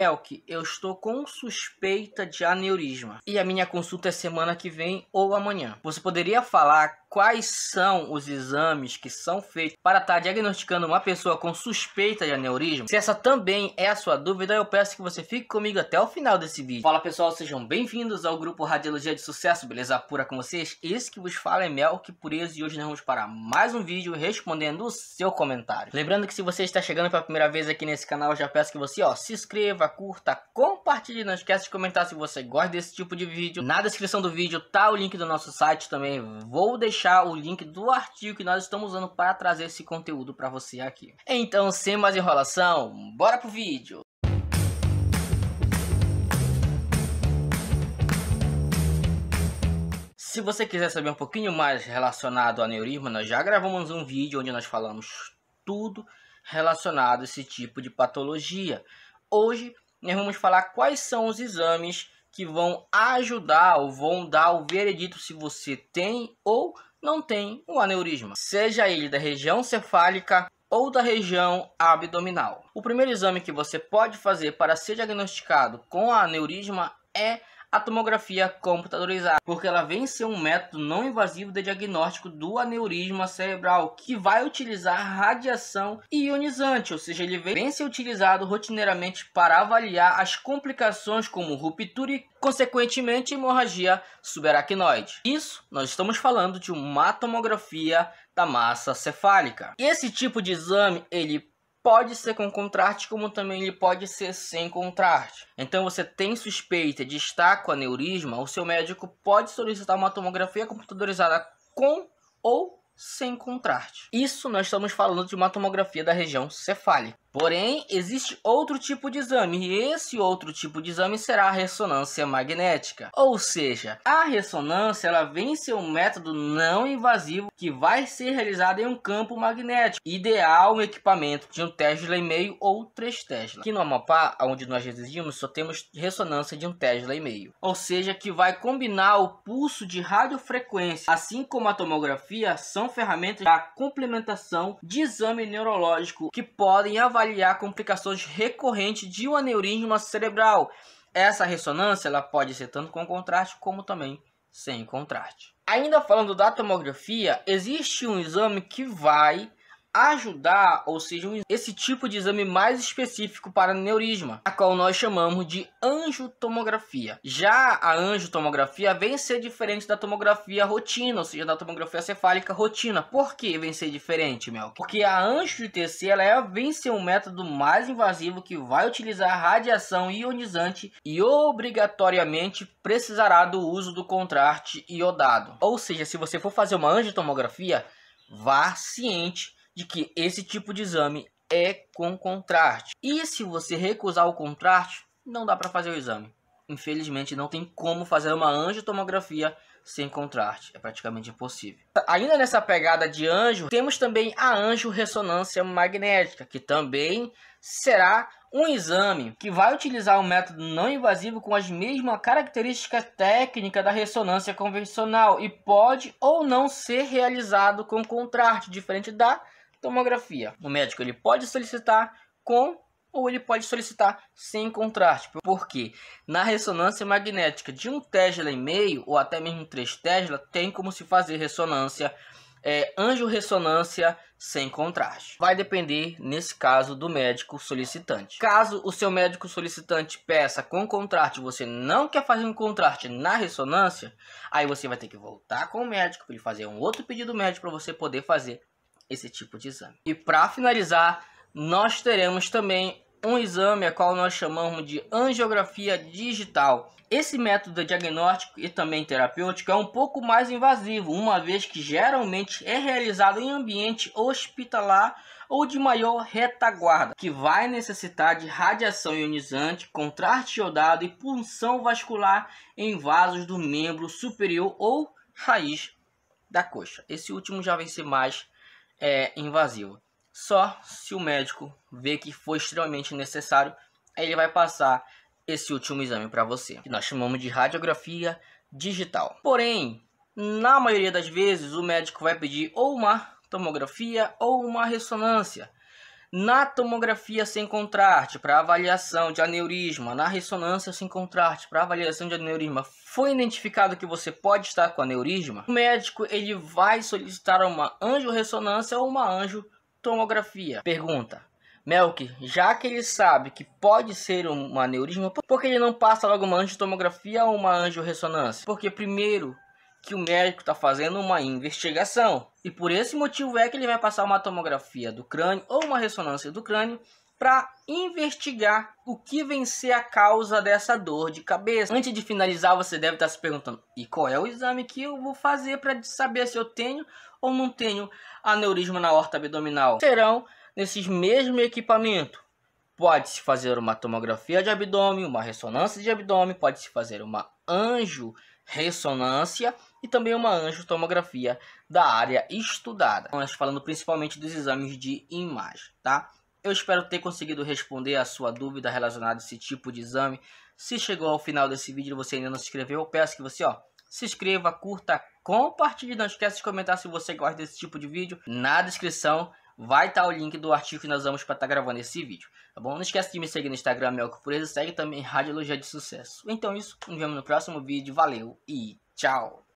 Elke, eu estou com suspeita de aneurisma e a minha consulta é semana que vem ou amanhã. Você poderia falar quais são os exames que são feitos para estar tá diagnosticando uma pessoa com suspeita de aneurisma? Se essa também é a sua dúvida, eu peço que você fique comigo até o final desse vídeo. Fala pessoal, sejam bem-vindos ao grupo Radiologia de Sucesso, beleza pura com vocês? Esse que vos fala é Mel, que por isso e hoje nós vamos para mais um vídeo respondendo o seu comentário. Lembrando que se você está chegando pela primeira vez aqui nesse canal, eu já peço que você ó, se inscreva, curta, compartilhe, não esquece de comentar se você gosta desse tipo de vídeo. Na descrição do vídeo tá o link do nosso site também, vou deixar deixar o link do artigo que nós estamos usando para trazer esse conteúdo para você aqui. Então, sem mais enrolação, bora pro vídeo! Se você quiser saber um pouquinho mais relacionado ao neurismo, nós já gravamos um vídeo onde nós falamos tudo relacionado a esse tipo de patologia. Hoje nós vamos falar quais são os exames que vão ajudar ou vão dar o veredito se você tem ou não tem o aneurisma, seja ele da região cefálica ou da região abdominal. O primeiro exame que você pode fazer para ser diagnosticado com aneurisma é a tomografia computadorizada, porque ela vem ser um método não invasivo de diagnóstico do aneurisma cerebral, que vai utilizar radiação ionizante, ou seja, ele vem ser utilizado rotineiramente para avaliar as complicações como ruptura e, consequentemente, hemorragia subaracnoide. Isso, nós estamos falando de uma tomografia da massa cefálica. Esse tipo de exame, ele pode ser com contraste, como também ele pode ser sem contraste. Então, você tem suspeita de estar com aneurisma, o seu médico pode solicitar uma tomografia computadorizada com ou sem contraste. Isso nós estamos falando de uma tomografia da região cefálica. Porém, existe outro tipo de exame, e esse outro tipo de exame será a ressonância magnética. Ou seja, a ressonância ela vem ser um método não invasivo que vai ser realizado em um campo magnético, ideal um equipamento de um Tesla e meio ou 3 Tesla. Aqui no Amapá, onde nós residimos, só temos ressonância de um Tesla e meio. Ou seja, que vai combinar o pulso de radiofrequência, assim como a tomografia, são ferramentas da complementação de exame neurológico que podem avaliar avaliar complicações recorrentes de um aneurisma cerebral. Essa ressonância ela pode ser tanto com contraste como também sem contraste. Ainda falando da tomografia, existe um exame que vai ajudar, ou seja, esse tipo de exame mais específico para neurisma, a qual nós chamamos de angiotomografia. Já a angiotomografia vem ser diferente da tomografia rotina, ou seja, da tomografia cefálica rotina. Por que vem ser diferente, Mel? Porque a angio-TC ela é, vem ser um método mais invasivo que vai utilizar radiação ionizante e obrigatoriamente precisará do uso do contraste iodado. Ou seja, se você for fazer uma angiotomografia, vá ciente de que esse tipo de exame é com contraste. E se você recusar o contraste, não dá para fazer o exame. Infelizmente, não tem como fazer uma angiotomografia sem contraste. É praticamente impossível. Ainda nessa pegada de anjo, temos também a anjo-ressonância magnética, que também será um exame que vai utilizar um método não invasivo com as mesmas características técnicas da ressonância convencional e pode ou não ser realizado com contraste, diferente da tomografia. O médico ele pode solicitar com ou ele pode solicitar sem contraste, porque na ressonância magnética de 1 Tesla e meio ou até mesmo 3 Tesla tem como se fazer ressonância é, anjo-ressonância sem contraste. Vai depender, nesse caso, do médico solicitante. Caso o seu médico solicitante peça com contraste você não quer fazer um contraste na ressonância, aí você vai ter que voltar com o médico para ele fazer um outro pedido médico para você poder fazer esse tipo de exame. E para finalizar, nós teremos também um exame a qual nós chamamos de angiografia digital. Esse método diagnóstico e também terapêutico é um pouco mais invasivo, uma vez que geralmente é realizado em ambiente hospitalar ou de maior retaguarda, que vai necessitar de radiação ionizante, contraste iodado e punção vascular em vasos do membro superior ou raiz da coxa. Esse último já vai ser mais é, invasiva. Só se o médico ver que foi extremamente necessário, ele vai passar esse último exame para você, que nós chamamos de radiografia digital. Porém, na maioria das vezes, o médico vai pedir ou uma tomografia ou uma ressonância. Na tomografia se contraste para avaliação de aneurisma, na ressonância se contraste para avaliação de aneurisma, foi identificado que você pode estar com aneurisma, o médico ele vai solicitar uma angioressonância ou uma angiotomografia. Pergunta: Melk, já que ele sabe que pode ser um aneurisma, por que ele não passa logo uma angiotomografia ou uma angioressonância? Porque primeiro que o médico está fazendo uma investigação. E por esse motivo é que ele vai passar uma tomografia do crânio ou uma ressonância do crânio para investigar o que vem ser a causa dessa dor de cabeça. Antes de finalizar, você deve estar tá se perguntando: e qual é o exame que eu vou fazer para saber se eu tenho ou não tenho aneurisma na horta abdominal? Serão nesses mesmos equipamentos. Pode-se fazer uma tomografia de abdômen, uma ressonância de abdômen, pode-se fazer uma anjo ressonância e também uma angiotomografia da área estudada. Nós então, falando principalmente dos exames de imagem, tá? Eu espero ter conseguido responder a sua dúvida relacionada a esse tipo de exame. Se chegou ao final desse vídeo e você ainda não se inscreveu, eu peço que você, ó, se inscreva, curta, compartilhe, não esqueça de comentar se você gosta desse tipo de vídeo. Na descrição vai estar tá o link do artigo que nós vamos para estar tá gravando esse vídeo, tá bom? Não esquece de me seguir no Instagram, Melco Pureza, segue também Radiologia de Sucesso. Então é isso, nos vemos no próximo vídeo, valeu e tchau!